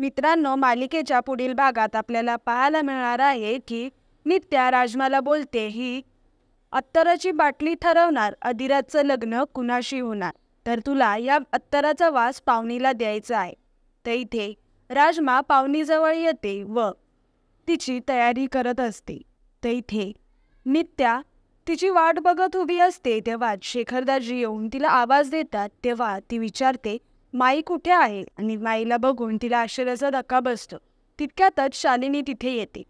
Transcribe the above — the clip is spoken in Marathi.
मित्रांनो मालिकेच्या पुढील भागात आपल्याला पाहायला मिळणार आहे की नित्या राजमाला बोलते ही अत्तराची बाटली ठरवणार अधिराजचं लग्न कुणाशी होणार तर तुला या अत्तराचा वास पावनीला द्यायचा आहे तर इथे राजमा पावनीजवळ येते व तिची तयारी करत असते तर इथे नित्या तिची वाट बघत उभी असते तेव्हा शेखरदाजी येऊन तिला आवाज देतात तेव्हा ती विचारते माई कुठे आहे आणि माईला बघून तिला आश्चर्याचा धक्का बसतो तितक्यातच शालिनी तिथे येते